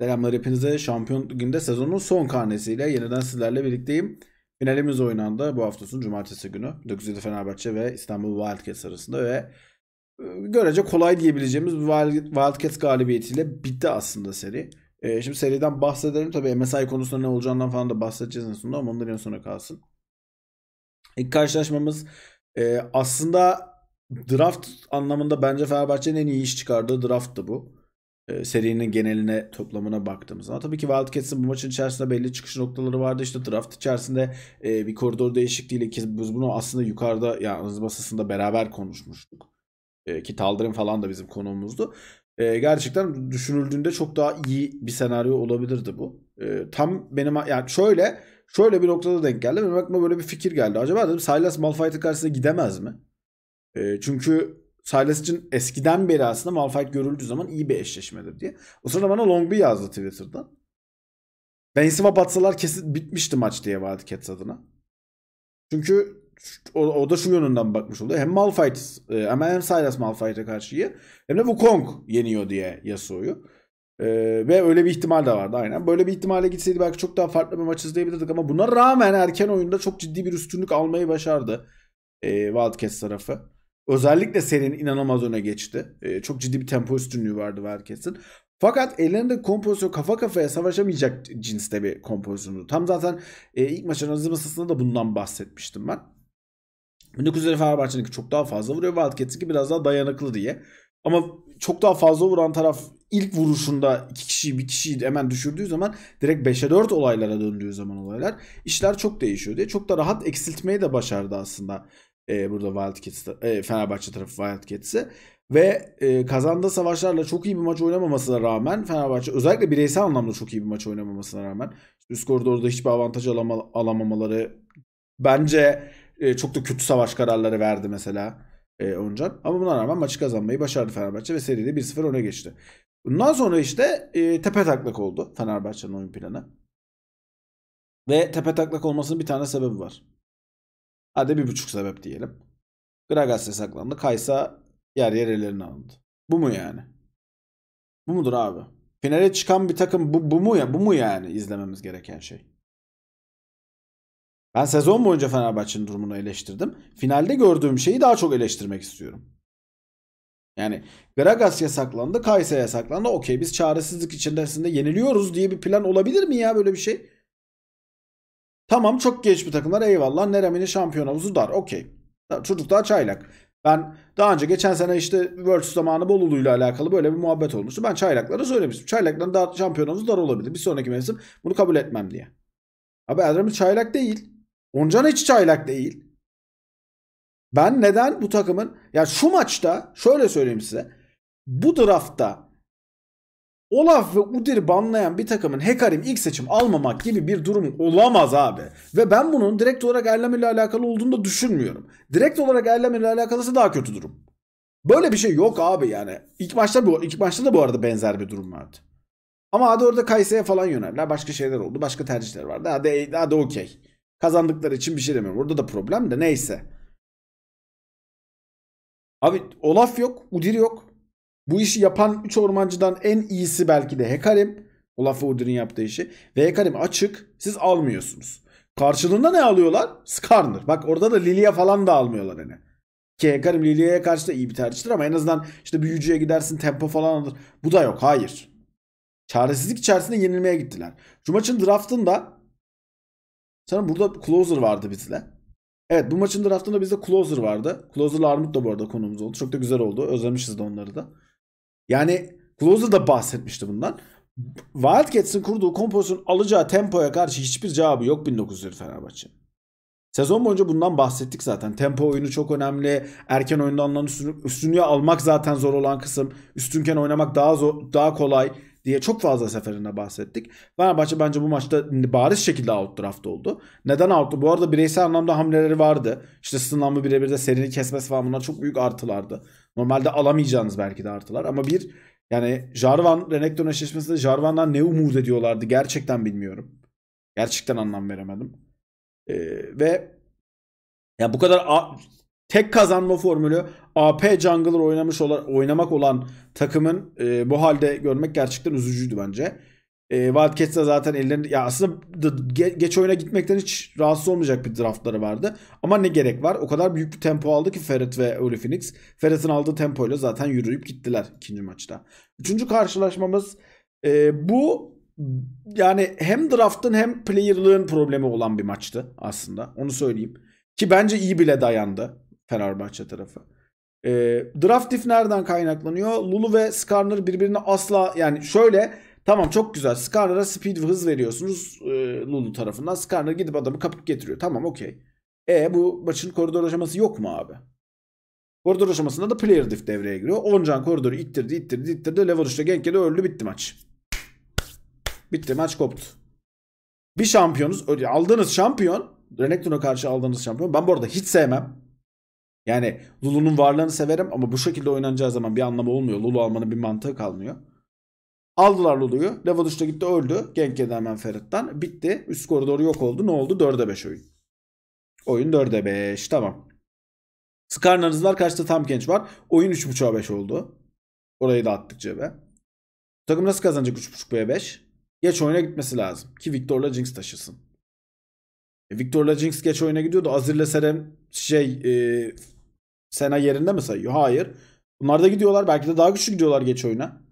Selamlar hepinize. Şampiyon günde sezonun son karnesiyle yeniden sizlerle birlikteyim. Finalimiz oynandı bu hafta cumartesi günü. 97 Fenerbahçe ve İstanbul Wildcats arasında ve e, görece kolay diyebileceğimiz Wildcats galibiyetiyle bitti aslında seri. E, şimdi seriden bahsedelim. Tabii MSI konusunda ne olacağından falan da bahsedeceğiz en sonunda ama onların en sona kalsın. İlk karşılaşmamız e, aslında draft anlamında bence Fenerbahçe'nin en iyi iş çıkardığı drafttı bu. E, serinin geneline toplamına baktığımız zaman. Tabii ki Wildcats'ın bu maçın içerisinde belli çıkış noktaları vardı. İşte draft içerisinde e, bir koridor değişikliğiyle ki biz bunu aslında yukarıda yalnız masasında beraber konuşmuştuk. E, ki Taldırın falan da bizim konuğumuzdu. E, gerçekten düşünüldüğünde çok daha iyi bir senaryo olabilirdi bu. E, tam benim yani şöyle şöyle bir noktada denk geldi. Benim aklıma böyle bir fikir geldi. Acaba dedim Silas Malphite'ın karşısına gidemez mi? E, çünkü Silas için eskiden beri aslında Malphite görüldüğü zaman iyi bir eşleşmedir diye. O sırada bana Long bir yazdı Twitter'dan. Ben swap atsalar kesin bitmişti maç diye Wildcats adına. Çünkü o, o da şu yönünden bakmış oldu. Hem Malphite e, hem Silas Malphite'e karşı iyi. Hem de Wukong yeniyor diye Yasuo'yu. E, ve öyle bir ihtimal de vardı aynen. Böyle bir ihtimale gitseydi belki çok daha farklı bir maç izleyebilirdik ama buna rağmen erken oyunda çok ciddi bir üstünlük almayı başardı e, Wildcats tarafı. Özellikle serinin inanılmaz öne geçti. E, çok ciddi bir tempo üstünlüğü vardı herkesin. Fakat ellerinde kompozisyon kafa kafaya savaşamayacak cinste bir kompozisyon. Tam zaten e, ilk maç analizi masasında da bundan bahsetmiştim ben. 1900'leri Fenerbahçe'ninki çok daha fazla vuruyor. ki biraz daha dayanıklı diye. Ama çok daha fazla vuran taraf ilk vuruşunda iki kişiyi bir kişiyi hemen düşürdüğü zaman direkt 5'e 4 olaylara döndüğü zaman olaylar işler çok değişiyor diye çok da rahat eksiltmeyi de başardı aslında e, burada Wildcats, e, Fenerbahçe tarafı Wildcats'e. Ve e, kazandığı savaşlarla çok iyi bir maç oynamamasına rağmen Fenerbahçe özellikle bireysel anlamda çok iyi bir maç oynamamasına rağmen üst koridorda hiçbir avantaj alama, alamamaları bence e, çok da kötü savaş kararları verdi mesela e, Oncan. Ama buna rağmen maçı kazanmayı başardı Fenerbahçe ve seride 1-0 öne geçti. Bundan sonra işte e, tepe taklak oldu Fenerbahçe'nin oyun planı. Ve tepe taklak olmasının bir tane sebebi var. Hadi bir buçuk sebep diyelim. Gragas yasaklandı. Kaysa yer yer ellerini alındı. Bu mu yani? Bu mudur abi? Finale çıkan bir takım bu, bu mu ya? Bu mu yani izlememiz gereken şey? Ben sezon boyunca Fenerbahçe'nin durumunu eleştirdim. Finalde gördüğüm şeyi daha çok eleştirmek istiyorum. Yani Gragas yasaklandı, Kaysa yasaklandı. Okey biz çaresizlik içerisinde yeniliyoruz diye bir plan olabilir mi ya böyle bir şey? Tamam çok geç bir takımlar eyvallah. Neremini şampiyon havuzu dar. Okey. Çocuk daha çaylak. Ben daha önce geçen sene işte Worlds zamanı Bolulu ile alakalı böyle bir muhabbet olmuştu. Ben çaylakları söylemiştim. Çaylakların daha şampiyon havuzu dar olabilir. Bir sonraki mevsim bunu kabul etmem diye. Abi Eldrami çaylak değil. Oncan hiç çaylak değil. Ben neden bu takımın ya şu maçta şöyle söyleyeyim size. Bu draftta Olaf ve Udir'i banlayan bir takımın Hekarim ilk seçim almamak gibi bir durum olamaz abi. Ve ben bunun direkt olarak Erlem ile alakalı olduğunu da düşünmüyorum. Direkt olarak Erlem ile alakalısı daha kötü durum. Böyle bir şey yok abi yani. İlk başta bu ilk başta da bu arada benzer bir durum vardı. Ama hadi orada Kayseri'ye falan yöneldiler. Başka şeyler oldu. Başka tercihler vardı. Hadi hadi okey. Kazandıkları için bir şey demiyorum. Orada da problem de neyse. Abi Olaf yok, Udir yok. Bu işi yapan 3 ormancıdan en iyisi belki de Hekarim. Olaf Udin'in yaptığı işi. Ve Hekarim açık. Siz almıyorsunuz. Karşılığında ne alıyorlar? Skarner. Bak orada da Lilia falan da almıyorlar hani. Ki Hekarim Lilia'ya karşı da iyi bir tercihtir ama en azından işte büyücüye gidersin tempo falan alır. Bu da yok. Hayır. Çaresizlik içerisinde yenilmeye gittiler. Şu maçın draftında sana burada closer vardı bizle. Evet bu maçın draftında bizde closer vardı. Closer'la Armut da bu arada konumuz oldu. Çok da güzel oldu. Özlemişiz de onları da. Yani Closer da bahsetmişti bundan. Wildcats'in kurduğu kompozisyonun alacağı tempoya karşı hiçbir cevabı yok 1900'leri Fenerbahçe. Sezon boyunca bundan bahsettik zaten. Tempo oyunu çok önemli. Erken oyunda alınan üstünlüğü almak zaten zor olan kısım. Üstünken oynamak daha zor, daha kolay diye çok fazla seferinde bahsettik. Fenerbahçe bence bu maçta bariz şekilde out draft oldu. Neden out? Bu arada bireysel anlamda hamleleri vardı. İşte sınavı birebir de serinin kesmesi falan bunlar çok büyük artılardı. Normalde alamayacağınız belki de artılar ama bir yani Jarvan Renekton eşleşmesinde Jarvan'dan ne umut ediyorlardı gerçekten bilmiyorum. Gerçekten anlam veremedim. Ee, ve ya bu kadar tek kazanma formülü AP jungler oynamış olan, oynamak olan takımın e, bu halde görmek gerçekten üzücüydü bence. E, Wildcats'da zaten ellerinde ya aslında ge, geç oyuna gitmekten hiç rahatsız olmayacak bir draftları vardı. Ama ne gerek var? O kadar büyük bir tempo aldı ki Ferret ve Uri Phoenix. Ferret'in aldığı tempoyla zaten yürüyüp gittiler ikinci maçta. Üçüncü karşılaşmamız e, bu yani hem draftın hem player'lığın problemi olan bir maçtı aslında. Onu söyleyeyim. Ki bence iyi bile dayandı. Fenerbahçe tarafı. E, ee, Draftif nereden kaynaklanıyor? Lulu ve Skarner birbirine asla yani şöyle tamam çok güzel Skarner'a speed ve hız veriyorsunuz e, Lulu tarafından. Skarner gidip adamı kapıp getiriyor. Tamam okey. E bu maçın koridor aşaması yok mu abi? Koridor aşamasında da player diff devreye giriyor. Oncan koridoru ittirdi ittirdi ittirdi. Leverish'te Genke'de öldü bitti maç. Bitti maç koptu. Bir şampiyonuz aldığınız şampiyon Renekton'a karşı aldığınız şampiyon ben bu arada hiç sevmem. Yani Lulu'nun varlığını severim ama bu şekilde oynanacağı zaman bir anlamı olmuyor. Lulu almanın bir mantığı kalmıyor. Aldılar Lulu'yu. Levaduş da gitti öldü. Genk hemen Ferit'ten. Bitti. Üst koridoru yok oldu. Ne oldu? 4'e 5 oyun. Oyun 4'e 5. Tamam. Skarnarızlar kaçta tam genç var. Oyun 3.5'a 5 oldu. Orayı da attık cebe. takım nasıl kazanacak 3.5'a 5? Geç oyuna gitmesi lazım. Ki Victor'la Jinx taşısın. E, Victor'la Jinx geç oyuna gidiyordu. Azir'le Serem şey e, Sena yerinde mi sayıyor? Hayır. Bunlar da gidiyorlar. Belki de daha güçlü gidiyorlar geç oyuna.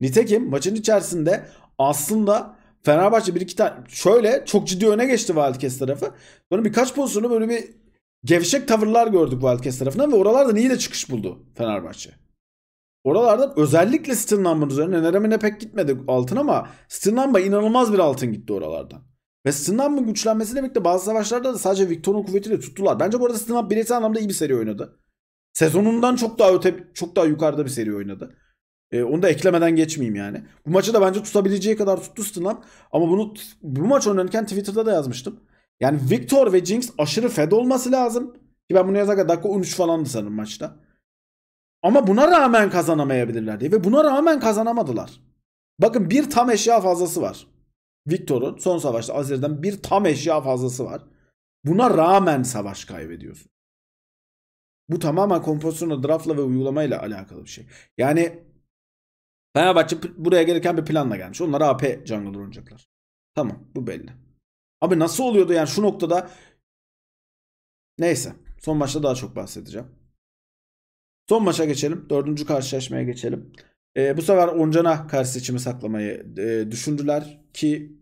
Nitekim maçın içerisinde aslında Fenerbahçe bir iki tane şöyle çok ciddi öne geçti Wildcats tarafı. Sonra birkaç pozisyonu böyle bir gevşek tavırlar gördük Wildcats tarafından ve oralarda iyi de çıkış buldu Fenerbahçe. Oralarda özellikle Steel Number üzerine Neremine pek gitmedi altın ama Steel Number inanılmaz bir altın gitti oralardan. Ve Steel Number güçlenmesiyle birlikte bazı savaşlarda da sadece Victor'un kuvvetiyle tuttular. Bence bu arada Steel Number bireysel anlamda iyi bir seri oynadı. Sezonundan çok daha öte çok daha yukarıda bir seri oynadı. E, onu da eklemeden geçmeyeyim yani. Bu maçı da bence tutabileceği kadar tuttu Stınan. Ama bunu bu maç oynanırken Twitter'da da yazmıştım. Yani Victor ve Jinx aşırı fed olması lazım. Ki ben bunu yazarken dakika 13 falandı sanırım maçta. Ama buna rağmen kazanamayabilirler diye. Ve buna rağmen kazanamadılar. Bakın bir tam eşya fazlası var. Victor'un son savaşta Azir'den bir tam eşya fazlası var. Buna rağmen savaş kaybediyorsun. Bu tamamen kompozisyonla, draftla ve uygulamayla alakalı bir şey. Yani Fenerbahçe buraya gelirken bir planla gelmiş. Onlar AP jungle oynayacaklar. Tamam bu belli. Abi nasıl oluyordu yani şu noktada neyse son maçta daha çok bahsedeceğim. Son maça geçelim. Dördüncü karşılaşmaya geçelim. Ee, bu sefer Oncan'a karşı seçimi saklamayı e, düşündüler ki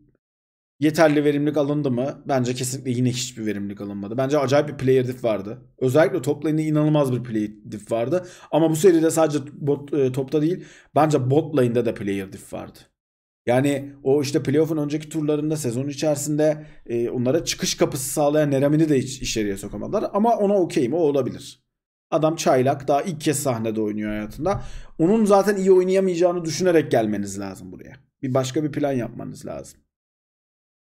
Yeterli verimlilik alındı mı? Bence kesinlikle yine hiçbir verimlilik alınmadı. Bence acayip bir player dip vardı. Özellikle toplayında inanılmaz bir player dip vardı. Ama bu seride sadece bot, e, topta değil bence bot lane'de de player dip vardı. Yani o işte playoff'un önceki turlarında sezon içerisinde e, onlara çıkış kapısı sağlayan Nerem'ini de içeriye sokamadılar. Ama ona okeyim o olabilir. Adam çaylak daha ilk kez sahnede oynuyor hayatında. Onun zaten iyi oynayamayacağını düşünerek gelmeniz lazım buraya. Bir başka bir plan yapmanız lazım.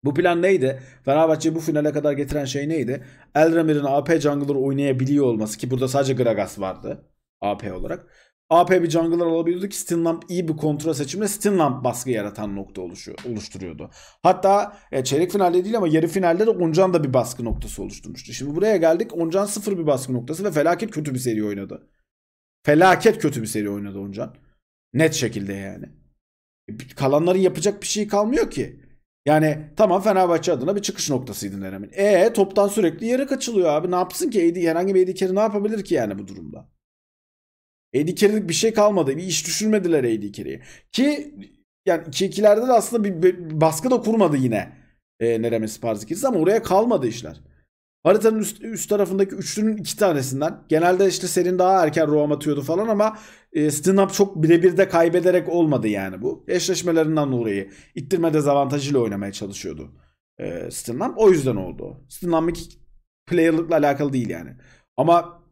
Bu plan neydi? Fenerbahçe bu finale kadar getiren şey neydi? Elremir'in AP jungler oynayabiliyor olması ki burada sadece Gragas vardı AP olarak. AP bir jungler alabiliyordu ki Stinlamp iyi bir kontrol seçimle Stinlamp baskı yaratan nokta oluşturuyordu. Hatta e, çeyrek finalde değil ama yarı finalde de Oncan da bir baskı noktası oluşturmuştu. Şimdi buraya geldik Oncan sıfır bir baskı noktası ve felaket kötü bir seri oynadı. Felaket kötü bir seri oynadı Oncan. Net şekilde yani. E, Kalanların yapacak bir şey kalmıyor ki. Yani tamam Fenerbahçe adına bir çıkış noktasıydı Nerem'in. E toptan sürekli yere kaçılıyor abi. Ne yapsın ki? AD, herhangi bir AD carry ne yapabilir ki yani bu durumda? AD carry'lik bir şey kalmadı. Bir iş düşürmediler AD carry'ye. Ki yani 2-2'lerde de aslında bir, bir baskı da kurmadı yine e, Nerem'in Sparzikis ama oraya kalmadı işler. Haritanın üst, üst tarafındaki üçlünün iki tanesinden. Genelde işte serin daha erken roam atıyordu falan ama e, Stinap çok birebir de kaybederek olmadı yani bu. Eşleşmelerinden dolayı ittirme dezavantajıyla oynamaya çalışıyordu e, Stinap. O yüzden oldu. Stinap'ın player'lıkla alakalı değil yani. Ama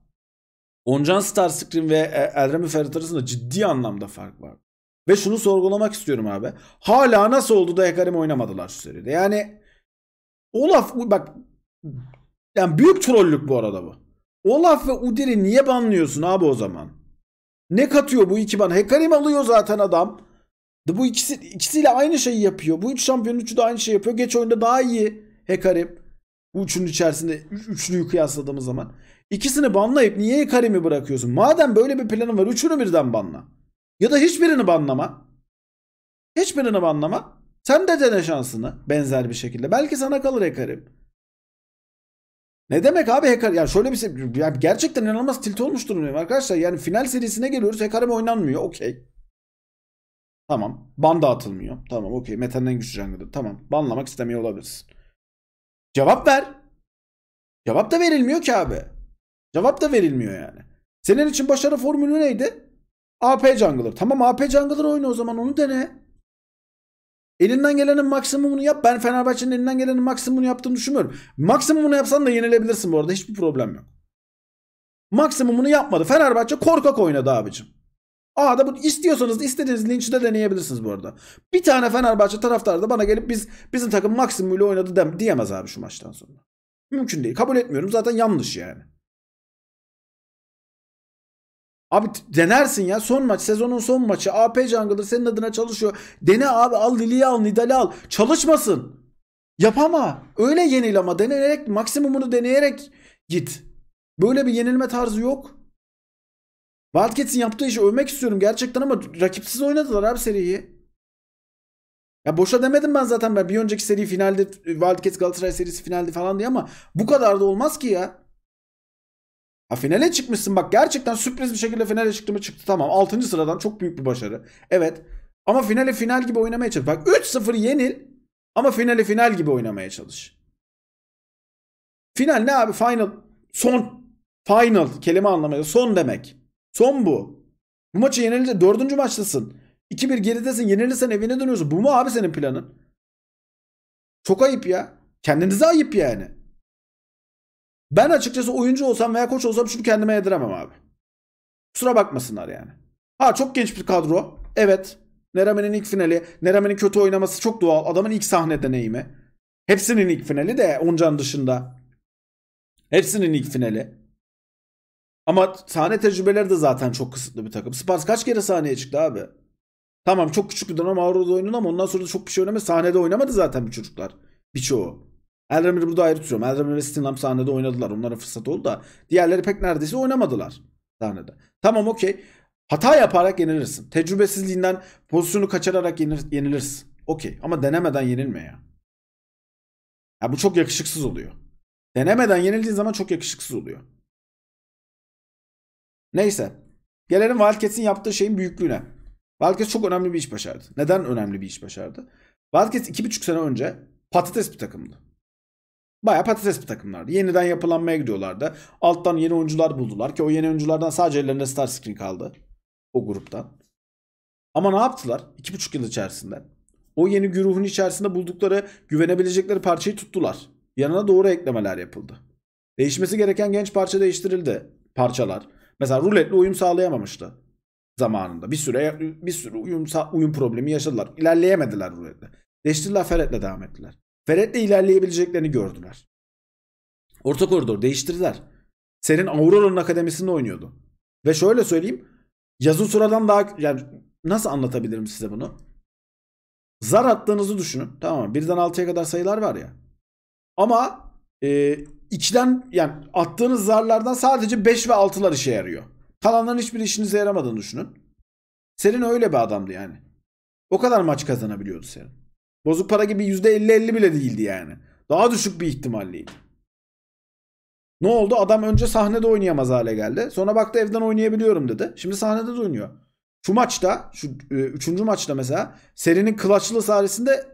Oncan Starscream ve e, Elrami Ferit arasında ciddi anlamda fark var. Ve şunu sorgulamak istiyorum abi. Hala nasıl oldu da Hekarim oynamadılar şu seride? Yani Olaf bak yani büyük trollük bu arada bu. Olaf ve Udir'i niye banlıyorsun abi o zaman? Ne katıyor bu iki bana? Hekarim alıyor zaten adam. Bu ikisi ikisiyle aynı şeyi yapıyor. Bu üç şampiyon üçü de aynı şeyi yapıyor. Geç oyunda daha iyi Hekarim. Bu üçünün içerisinde üçlüyü kıyasladığımız zaman. İkisini banlayıp niye Hekarim'i bırakıyorsun? Madem böyle bir planın var üçünü birden banla. Ya da hiçbirini banlama. Hiçbirini banlama. Sen de dene şansını benzer bir şekilde. Belki sana kalır Hekarim. Ne demek abi Hekar? Yani şöyle bir şey. Ya gerçekten inanılmaz tilt olmuş durumdayım arkadaşlar. Yani final serisine geliyoruz. Hekar'ım oynanmıyor. Okey. Tamam. Ban dağıtılmıyor. Tamam okey. Metan'ın en güçlü jungle'ı. Tamam. Banlamak istemiyor olabilirsin. Cevap ver. Cevap da verilmiyor ki abi. Cevap da verilmiyor yani. Senin için başarı formülü neydi? AP jungler. Tamam AP jungler oyna o zaman onu dene. Elinden gelenin maksimumunu yap. Ben Fenerbahçe'nin elinden gelenin maksimumunu yaptığını düşünmüyorum. Maksimumunu yapsan da yenilebilirsin bu arada. Hiçbir problem yok. Maksimumunu yapmadı. Fenerbahçe korkak oynadı abicim. da bu istiyorsanız da istediğiniz linçi de deneyebilirsiniz bu arada. Bir tane Fenerbahçe taraftarı da bana gelip biz bizim takım maksimumuyla oynadı dem diyemez abi şu maçtan sonra. Mümkün değil. Kabul etmiyorum. Zaten yanlış yani. Abi denersin ya son maç sezonun son maçı AP Jungler senin adına çalışıyor. Dene abi al Lili'yi al Nidal'i al çalışmasın. Yap ama öyle yenil ama denerek maksimumunu deneyerek git. Böyle bir yenilme tarzı yok. Wildcats'in yaptığı işi övmek istiyorum gerçekten ama rakipsiz oynadılar abi seriyi. Ya boşa demedim ben zaten ben bir önceki seri finalde Wildcats Galatasaray serisi finalde falan diye ama bu kadar da olmaz ki ya. Ha finale çıkmışsın bak gerçekten sürpriz bir şekilde finale çıktı mı çıktı tamam. 6. sıradan çok büyük bir başarı. Evet. Ama finale final gibi oynamaya çalış. Bak 3-0 yenil ama finale final gibi oynamaya çalış. Final ne abi? Final. Son. Final kelime anlamıyla son demek. Son bu. Bu maçı yenilince dördüncü maçtasın. 2-1 geridesin. Yenilirsen evine dönüyorsun. Bu mu abi senin planın? Çok ayıp ya. Kendinize ayıp yani. Ben açıkçası oyuncu olsam veya koç olsam şunu kendime yediremem abi. Kusura bakmasınlar yani. Ha çok genç bir kadro. Evet. Neramen'in ilk finali. Neramen'in kötü oynaması çok doğal. Adamın ilk sahne deneyimi. Hepsinin ilk finali de Oncan dışında. Hepsinin ilk finali. Ama sahne tecrübeleri de zaten çok kısıtlı bir takım. Spars kaç kere sahneye çıktı abi? Tamam çok küçük bir dönem Avrupa'da oynadı ama ondan sonra da çok bir şey oynamadı. Sahnede oynamadı zaten bu çocuklar. Birçoğu. Elremir'i burada ayrı tutuyorum. Elremir ve Stinham sahnede oynadılar. Onlara fırsat oldu da. Diğerleri pek neredeyse oynamadılar sahnede. Tamam okey. Hata yaparak yenilirsin. Tecrübesizliğinden pozisyonu kaçırarak yenir, yenilirsin. Okey ama denemeden yenilme ya. ya. Bu çok yakışıksız oluyor. Denemeden yenildiğin zaman çok yakışıksız oluyor. Neyse. Gelelim Wildcats'in yaptığı şeyin büyüklüğüne. Wildcats çok önemli bir iş başardı. Neden önemli bir iş başardı? Wildcats 2,5 sene önce patates bir takımdı. Baya patates bir takımlardı. Yeniden yapılanmaya gidiyorlardı. Alttan yeni oyuncular buldular ki o yeni oyunculardan sadece ellerinde Star Screen kaldı. O gruptan. Ama ne yaptılar? 2,5 yıl içerisinde. O yeni güruhun içerisinde buldukları güvenebilecekleri parçayı tuttular. Yanına doğru eklemeler yapıldı. Değişmesi gereken genç parça değiştirildi. Parçalar. Mesela ruletle uyum sağlayamamıştı zamanında. Bir süre bir sürü uyum uyum problemi yaşadılar. İlerleyemediler ruletle. Değiştirdiler feretle devam ettiler. Feret'le ilerleyebileceklerini gördüler. Orta koridor değiştirdiler. Senin Aurora'nın akademisinde oynuyordu. Ve şöyle söyleyeyim. Yazı sıradan daha yani nasıl anlatabilirim size bunu? Zar attığınızı düşünün. Tamam mı? Birden altıya kadar sayılar var ya. Ama e, içten yani attığınız zarlardan sadece 5 ve 6'lar işe yarıyor. Kalanların hiçbir işinize yaramadığını düşünün. Senin öyle bir adamdı yani. O kadar maç kazanabiliyordu Serin. Bozuk para gibi %50-50 bile değildi yani. Daha düşük bir ihtimalliydi. Ne oldu? Adam önce sahnede oynayamaz hale geldi. Sonra baktı evden oynayabiliyorum dedi. Şimdi sahnede de oynuyor. Şu maçta, şu e, üçüncü maçta mesela serinin klaçlı sahnesinde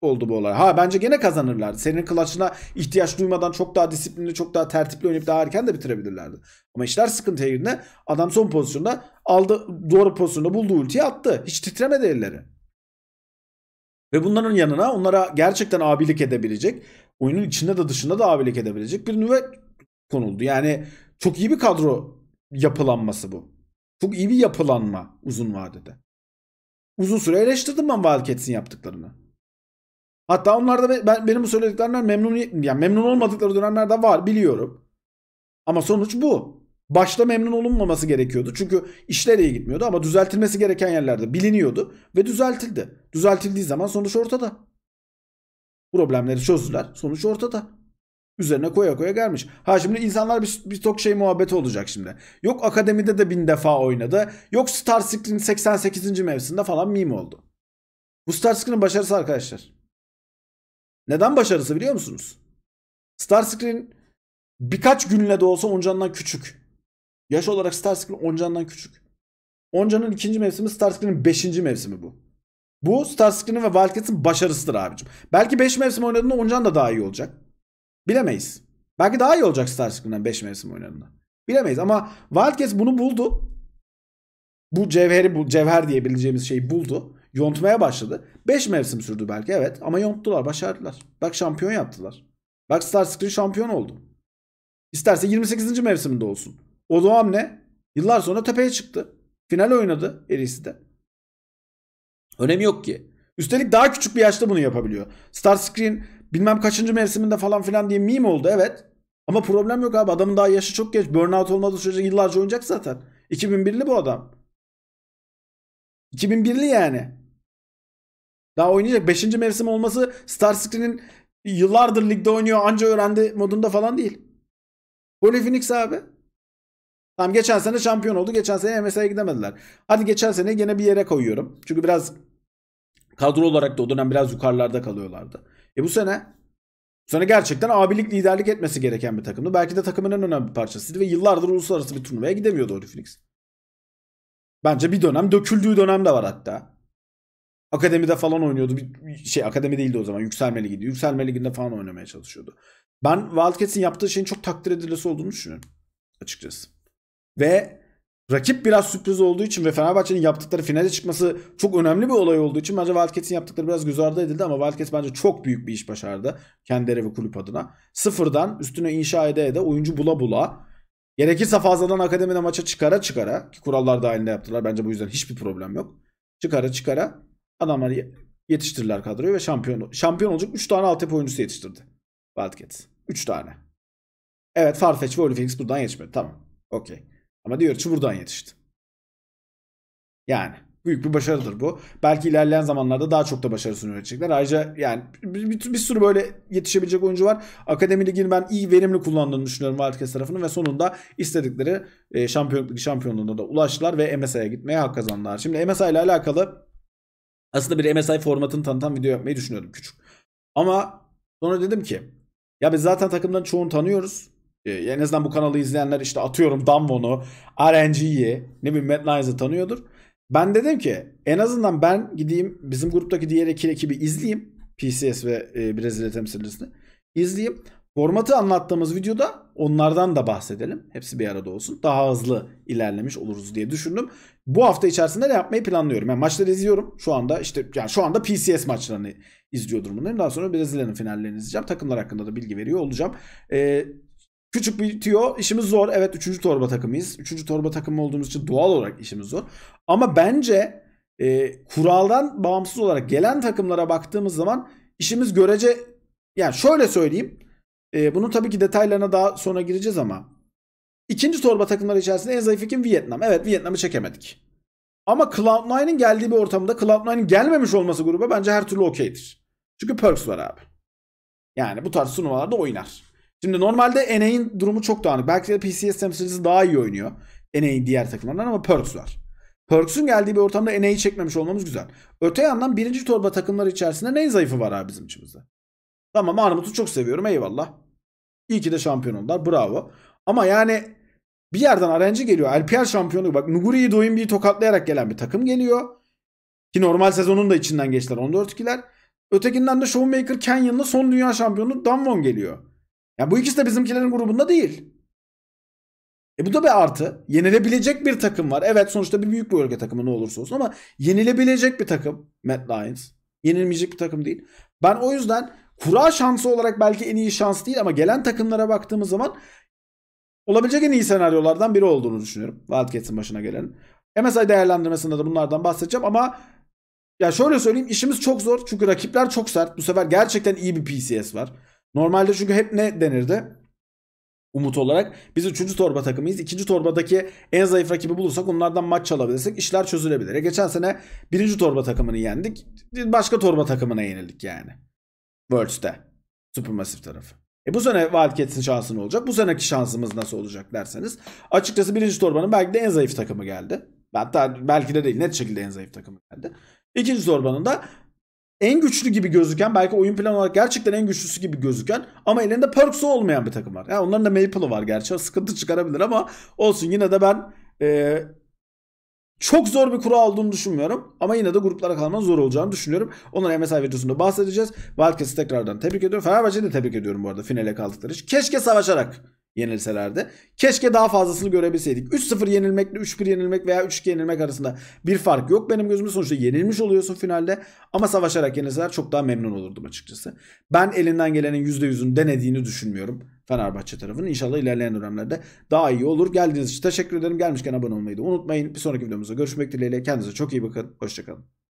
oldu bu olay. Ha bence gene kazanırlar. Serinin klaçına ihtiyaç duymadan çok daha disiplinli, çok daha tertipli oynayıp daha erken de bitirebilirlerdi. Ama işler sıkıntıya girdi. Adam son pozisyonda aldı doğru pozisyonda buldu ultiyi attı. Hiç titremedi elleri. Ve bunların yanına onlara gerçekten abilik edebilecek, oyunun içinde de dışında da abilik edebilecek bir nüve konuldu. Yani çok iyi bir kadro yapılanması bu. Çok iyi bir yapılanma uzun vadede. Uzun süre eleştirdim ben Wildcats'in yaptıklarını. Hatta onlarda ben, benim bu söylediklerimden memnun yani memnun olmadıkları dönemler de var biliyorum. Ama sonuç bu başta memnun olunmaması gerekiyordu. Çünkü işler iyi gitmiyordu ama düzeltilmesi gereken yerlerde biliniyordu ve düzeltildi. Düzeltildiği zaman sonuç ortada. Problemleri çözdüler. Sonuç ortada. Üzerine koya koya gelmiş. Ha şimdi insanlar bir, bir tok şey muhabbeti olacak şimdi. Yok akademide de bin defa oynadı. Yok Star Screen 88. mevsimde falan meme oldu. Bu Star Screen'in başarısı arkadaşlar. Neden başarısı biliyor musunuz? Star Screen birkaç günle de olsa oncandan küçük. Yaş olarak Starscream Oncan'dan küçük. Oncan'ın ikinci mevsimi Starscream'in beşinci mevsimi bu. Bu Starscream'in ve Wildcats'ın başarısıdır abicim. Belki 5 mevsim oynadığında Oncan da daha iyi olacak. Bilemeyiz. Belki daha iyi olacak Starscream'den 5 mevsim oynadığında. Bilemeyiz ama Wildcats bunu buldu. Bu cevheri, bu cevher diyebileceğimiz şeyi buldu. Yontmaya başladı. 5 mevsim sürdü belki evet ama yonttular, başardılar. Bak şampiyon yaptılar. Bak Starscream şampiyon oldu. İsterse 28. mevsiminde olsun. O doğam ne? Yıllar sonra tepeye çıktı. Final oynadı erisi de. Önemi yok ki. Üstelik daha küçük bir yaşta bunu yapabiliyor. Starscreen bilmem kaçıncı mevsiminde falan filan diye meme oldu evet. Ama problem yok abi adamın daha yaşı çok geç. Burnout olmadığı sürece yıllarca oynayacak zaten. 2001'li bu adam. 2001'li yani. Daha oynayacak. 5. mevsim olması Starscreen'in yıllardır ligde oynuyor anca öğrendi modunda falan değil. Holy Phoenix abi. Tamam geçen sene şampiyon oldu. Geçen sene MSI'ye gidemediler. Hadi geçen sene yine bir yere koyuyorum. Çünkü biraz kadro olarak da o dönem biraz yukarılarda kalıyorlardı. E bu sene bu sene gerçekten abilik liderlik etmesi gereken bir takımdı. Belki de takımın en önemli parçasıydı ve yıllardır uluslararası bir turnuvaya gidemiyordu Ordu Bence bir dönem döküldüğü dönem de var hatta. Akademide falan oynuyordu. Bir şey akademi değildi o zaman. Yükselme ligiydi. Yükselme liginde falan oynamaya çalışıyordu. Ben Wildcats'in yaptığı şeyin çok takdir edilmesi olduğunu düşünüyorum. Açıkçası. Ve rakip biraz sürpriz olduğu için ve Fenerbahçe'nin yaptıkları finale çıkması çok önemli bir olay olduğu için bence Wildcats'in yaptıkları biraz göz ardı edildi ama Wildcats bence çok büyük bir iş başardı kendileri ve kulüp adına. Sıfırdan üstüne inşa ede ede oyuncu bula bula gerekirse fazladan akademide maça çıkara çıkara ki kurallar dahilinde yaptılar bence bu yüzden hiçbir problem yok. Çıkara çıkara adamlar yetiştirdiler kadroyu ve şampiyon şampiyon olacak 3 tane altyapı oyuncusu yetiştirdi Wildcats. 3 tane. Evet Farfetch ve Olifix buradan geçmedi. Tamam. Okey. Ama diğer üçü buradan yetişti. Yani büyük bir başarıdır bu. Belki ilerleyen zamanlarda daha çok da başarısını üretecekler. Ayrıca yani bir, bir, bir sürü böyle yetişebilecek oyuncu var. Akademi ligini ben iyi verimli kullandığını düşünüyorum Wildcats tarafının ve sonunda istedikleri e, şampiyonluk ligi şampiyonluğuna da ulaştılar ve MSI'ye gitmeye hak kazandılar. Şimdi MSI ile alakalı aslında bir MSI formatını tanıtan video yapmayı düşünüyordum küçük. Ama sonra dedim ki ya biz zaten takımdan çoğunu tanıyoruz. Ee, en azından bu kanalı izleyenler işte atıyorum Damwon'u, RNG'yi, ne bileyim Matt Lyons'ı tanıyordur. Ben dedim ki en azından ben gideyim bizim gruptaki diğer iki ekibi izleyeyim. PCS ve e, Brezilya temsilcisini. izleyip Formatı anlattığımız videoda onlardan da bahsedelim. Hepsi bir arada olsun. Daha hızlı ilerlemiş oluruz diye düşündüm. Bu hafta içerisinde de yapmayı planlıyorum. Yani maçları izliyorum. Şu anda işte yani şu anda PCS maçlarını izliyor durumundayım. Daha sonra Brezilya'nın finallerini izleyeceğim. Takımlar hakkında da bilgi veriyor olacağım. Ee, Küçük bir tüyo işimiz zor. Evet 3. torba takımıyız. 3. torba takımı olduğumuz için doğal olarak işimiz zor. Ama bence e, kuraldan bağımsız olarak gelen takımlara baktığımız zaman işimiz görece yani şöyle söyleyeyim. E, bunun tabii ki detaylarına daha sonra gireceğiz ama ikinci torba takımları içerisinde en zayıf kim Vietnam. Evet Vietnam'ı çekemedik. Ama Cloud9'in geldiği bir ortamda Cloud9'in gelmemiş olması gruba bence her türlü okeydir. Çünkü perks var abi. Yani bu tarz sunumlarda oynar. Şimdi normalde NA'in durumu çok dağınık. Belki de PCS temsilcisi daha iyi oynuyor. NA'in diğer takımlarından ama Perks var. Perks'ün geldiği bir ortamda NA'yi çekmemiş olmamız güzel. Öte yandan birinci torba takımları içerisinde NEY'in zayıfı var abi bizim içimizde? Tamam Armut'u çok seviyorum eyvallah. İyi ki de şampiyon oldular bravo. Ama yani bir yerden RNG geliyor. LPL şampiyonu bak Nuguri'yi bir tokatlayarak gelen bir takım geliyor. Ki normal sezonun da içinden geçtiler 14-2'ler. Ötekinden de Showmaker Canyon'la son dünya şampiyonu Damwon geliyor. Yani bu ikisi de bizimkilerin grubunda değil. E bu da bir artı. Yenilebilecek bir takım var. Evet sonuçta bir büyük bölge takımı ne olursa olsun ama yenilebilecek bir takım Mad Lions. Yenilmeyecek bir takım değil. Ben o yüzden kura şansı olarak belki en iyi şans değil ama gelen takımlara baktığımız zaman olabilecek en iyi senaryolardan biri olduğunu düşünüyorum. Wildcats'in başına gelen. MSI değerlendirmesinde de bunlardan bahsedeceğim ama ya şöyle söyleyeyim işimiz çok zor çünkü rakipler çok sert. Bu sefer gerçekten iyi bir PCS var. Normalde çünkü hep ne denirdi? Umut olarak. Biz üçüncü torba takımıyız. 2. torbadaki en zayıf rakibi bulursak onlardan maç çalabilirsek işler çözülebilir. E, geçen sene birinci torba takımını yendik. Başka torba takımına yenildik yani. Worlds'te. Supermassive tarafı. E bu sene Wildcats'in şansı ne olacak? Bu seneki şansımız nasıl olacak derseniz. Açıkçası birinci torbanın belki de en zayıf takımı geldi. Hatta belki de değil net şekilde en zayıf takımı geldi. İkinci torbanın da en güçlü gibi gözüken belki oyun planı olarak gerçekten en güçlüsü gibi gözüken ama elinde perks'u olmayan bir takım var. Yani onların da Maple'ı var gerçi. Sıkıntı çıkarabilir ama olsun yine de ben e, çok zor bir kura olduğunu düşünmüyorum. Ama yine de gruplara kalmanın zor olacağını düşünüyorum. Onların MSI videosunda bahsedeceğiz. Wildcats'ı tekrardan tebrik ediyorum. Fenerbahçe'yi de tebrik ediyorum bu arada finale kaldıkları için. Keşke savaşarak yenilselerdi. Keşke daha fazlasını görebilseydik. 3-0 yenilmekle 3-1 yenilmek veya 3-2 yenilmek arasında bir fark yok benim gözümde. Sonuçta yenilmiş oluyorsun finalde ama savaşarak yenilseler çok daha memnun olurdum açıkçası. Ben elinden gelenin %100'ünü denediğini düşünmüyorum. Fenerbahçe tarafının. İnşallah ilerleyen dönemlerde daha iyi olur. Geldiğiniz için teşekkür ederim. Gelmişken abone olmayı da unutmayın. Bir sonraki videomuzda görüşmek dileğiyle. Kendinize çok iyi bakın. Hoşçakalın.